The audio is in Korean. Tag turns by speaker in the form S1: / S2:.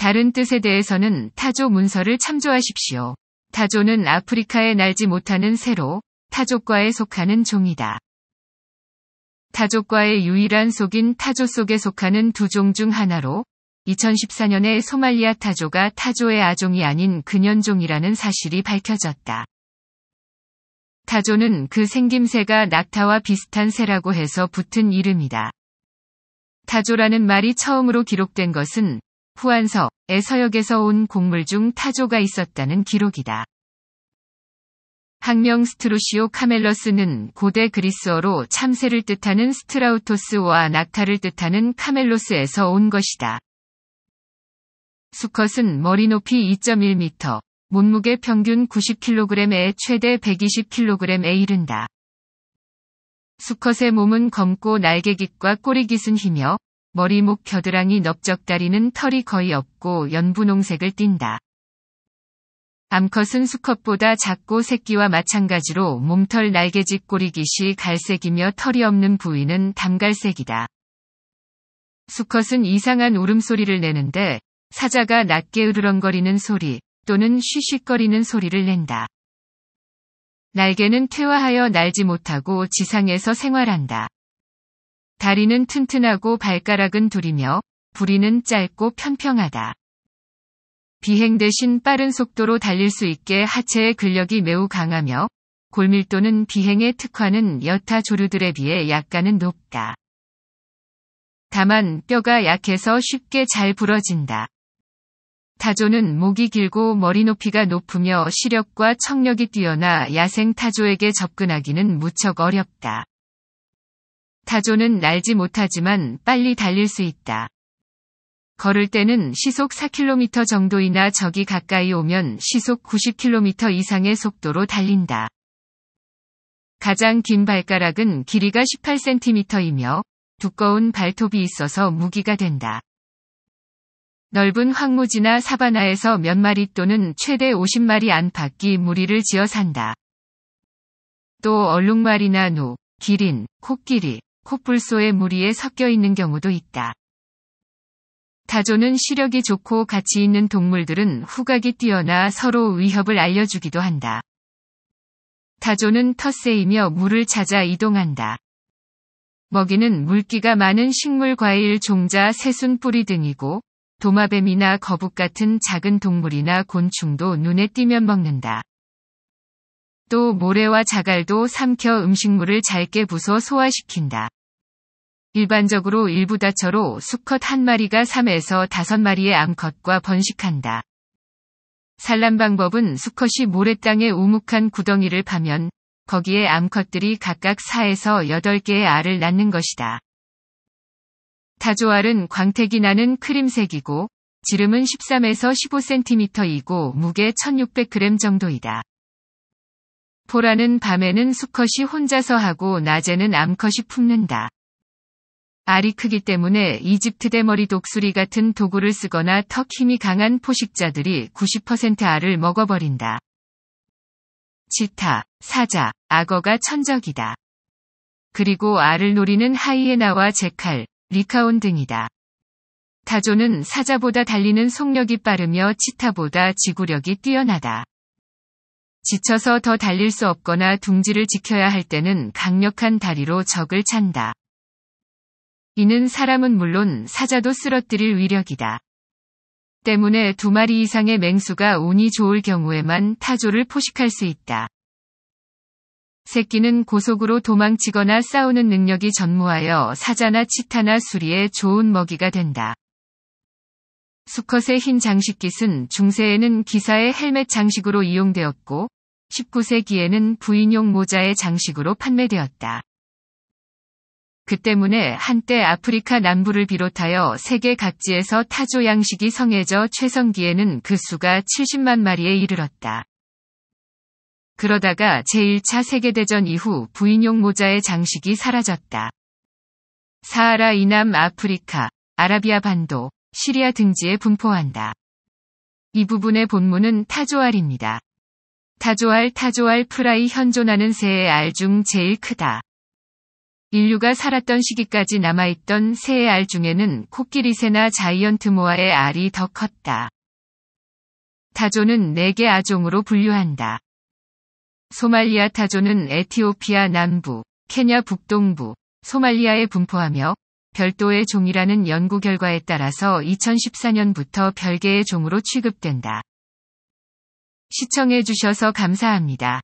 S1: 다른 뜻에 대해서는 타조 문서를 참조하십시오. 타조는 아프리카에 날지 못하는 새로 타조과에 속하는 종이다. 타조과의 유일한 속인 타조 속에 속하는 두 종 중 하나로 2014년에 소말리아 타조가 타조의 아종이 아닌 근현종이라는 사실이 밝혀졌다. 타조는 그 생김새가 낙타와 비슷한 새라고 해서 붙은 이름이다. 타조라는 말이 처음으로 기록된 것은 후안서, 에서역에서 온 곡물 중 타조가 있었다는 기록이다. 학명 스트루시오 카멜러스는 고대 그리스어로 참새를 뜻하는 스트라우토스와 낙타를 뜻하는 카멜로스에서 온 것이다. 수컷은 머리 높이 2.1m, 몸무게 평균 90kg에 최대 120kg에 이른다. 수컷의 몸은 검고 날개 깃과 꼬리 깃은 희며 머리목 겨드랑이 넓적다리는 털이 거의 없고 연분홍색을 띈다. 암컷은 수컷보다 작고 새끼와 마찬가지로 몸털 날개짓 꼬리깃이 갈색이며 털이 없는 부위는 담갈색이다. 수컷은 이상한 울음소리를 내는데 사자가 낮게 으르렁거리는 소리 또는 쉬쉬거리는 소리를 낸다. 날개는 퇴화하여 날지 못하고 지상에서 생활한다. 다리는 튼튼하고 발가락은 둘이며 부리는 짧고 평평하다 비행 대신 빠른 속도로 달릴 수 있게 하체의 근력이 매우 강하며 골밀도는 비행의 특화는 여타 조류들에 비해 약간은 높다. 다만 뼈가 약해서 쉽게 잘 부러진다. 타조는 목이 길고 머리 높이가 높으며 시력과 청력이 뛰어나 야생 타조에게 접근하기는 무척 어렵다. 타조는 날지 못하지만 빨리 달릴 수 있다. 걸을 때는 시속 4km 정도이나 적이 가까이 오면 시속 90km 이상의 속도로 달린다. 가장 긴 발가락은 길이가 18cm이며 두꺼운 발톱이 있어서 무기가 된다. 넓은 황무지나 사바나에서 몇 마리 또는 최대 50마리 안팎이 무리를 지어 산다. 또 얼룩말이나 노, 기린, 코끼리, 콧불소의 무리에 섞여 있는 경우도 있다. 다조는 시력이 좋고 가치 있는 동물들은 후각이 뛰어나 서로 위협을 알려주기도 한다. 다조는 텃새이며 물을 찾아 이동한다. 먹이는 물기가 많은 식물 과일 종자 새순 뿌리 등이고 도마뱀이나 거북 같은 작은 동물이나 곤충도 눈에 띄면 먹는다. 또 모래와 자갈도 삼켜 음식물을 잘게 부숴 소화시킨다. 일반적으로 일부 다처로 수컷 한 마리가 3에서 5마리의 암컷과 번식한다. 산란 방법은 수컷이 모래땅에 우묵한 구덩이를 파면 거기에 암컷들이 각각 4에서 8개의 알을 낳는 것이다. 타조알은 광택이 나는 크림색이고 지름은 13에서 15cm이고 무게 1600g 정도이다. 포라는 밤에는 수컷이 혼자서 하고 낮에는 암컷이 품는다. 알이 크기 때문에 이집트 대머리 독수리 같은 도구를 쓰거나 턱 힘이 강한 포식자들이 90% 알을 먹어버린다. 치타, 사자, 악어가 천적이다. 그리고 알을 노리는 하이에나와 제칼, 리카온 등이다. 타조는 사자보다 달리는 속력이 빠르며 치타보다 지구력이 뛰어나다. 지쳐서 더 달릴 수 없거나 둥지를 지켜야 할 때는 강력한 다리로 적을 찬다. 이는 사람은 물론 사자도 쓰러뜨릴 위력이다. 때문에 두 마리 이상의 맹수가 운이 좋을 경우에만 타조를 포식할 수 있다. 새끼는 고속으로 도망치거나 싸우는 능력이 전무하여 사자나 치타나 수리에 좋은 먹이가 된다. 수컷의 흰 장식깃은 중세에는 기사의 헬멧 장식으로 이용되었고 19세기에는 부인용 모자의 장식으로 판매되었다. 그 때문에 한때 아프리카 남부를 비롯하여 세계 각지에서 타조 양식이 성해져 최성기에는 그 수가 70만 마리에 이르렀다. 그러다가 제1차 세계대전 이후 부인용 모자의 장식이 사라졌다. 사하라 이남 아프리카, 아라비아 반도, 시리아 등지에 분포한다. 이 부분의 본문은 타조알입니다. 타조알 타조알 프라이 현존하는 새의 알 중 제일 크다. 인류가 살았던 시기까지 남아있던 새의 알 중에는 코끼리새나 자이언트 모아의 알이 더 컸다. 타조는 4개 아종으로 분류한다. 소말리아 타조는 에티오피아 남부, 케냐 북동부, 소말리아에 분포하며 별도의 종이라는 연구 결과에 따라서 2014년부터 별개의 종으로 취급된다. 시청해주셔서 감사합니다.